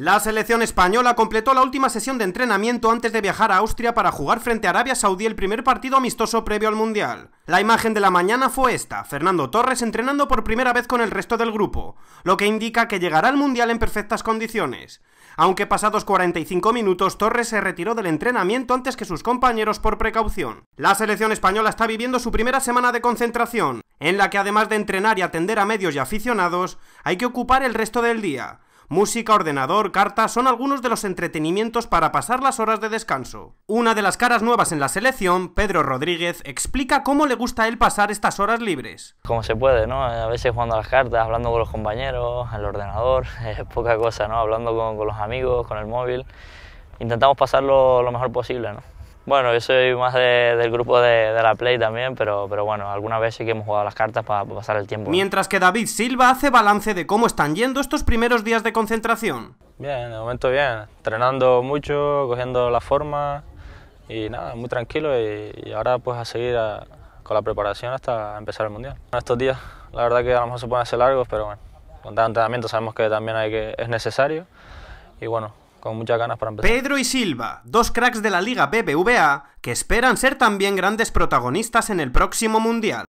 La selección española completó la última sesión de entrenamiento antes de viajar a Austria para jugar frente a Arabia Saudí el primer partido amistoso previo al Mundial. La imagen de la mañana fue esta, Fernando Torres entrenando por primera vez con el resto del grupo, lo que indica que llegará al Mundial en perfectas condiciones. Aunque pasados 45 minutos Torres se retiró del entrenamiento antes que sus compañeros por precaución. La selección española está viviendo su primera semana de concentración, en la que además de entrenar y atender a medios y aficionados, hay que ocupar el resto del día Música, ordenador, cartas son algunos de los entretenimientos para pasar las horas de descanso. Una de las caras nuevas en la selección, Pedro Rodríguez, explica cómo le gusta a él pasar estas horas libres. Como se puede, ¿no? A veces jugando a las cartas, hablando con los compañeros, el ordenador, poca cosa, ¿no? Hablando con los amigos, con el móvil. Intentamos pasarlo lo mejor posible, ¿no? Bueno, yo soy más del grupo de, la Play también, pero, pero bueno, alguna vez sí que hemos jugado las cartas para pasar el tiempo. ¿eh? Mientras que David Silva hace balance de cómo están yendo estos primeros días de concentración. Bien, de momento bien, entrenando mucho, cogiendo la forma y nada, muy tranquilo y, ahora pues a seguir con la preparación hasta empezar el Mundial. Estos días la verdad que a lo mejor se pueden hacer largos, pero bueno, con tanto entrenamiento sabemos que también hay que, es necesario y bueno, con muchas ganas para empezar. Pedro y Silva, dos cracks de la Liga BBVA que esperan ser también grandes protagonistas en el próximo Mundial.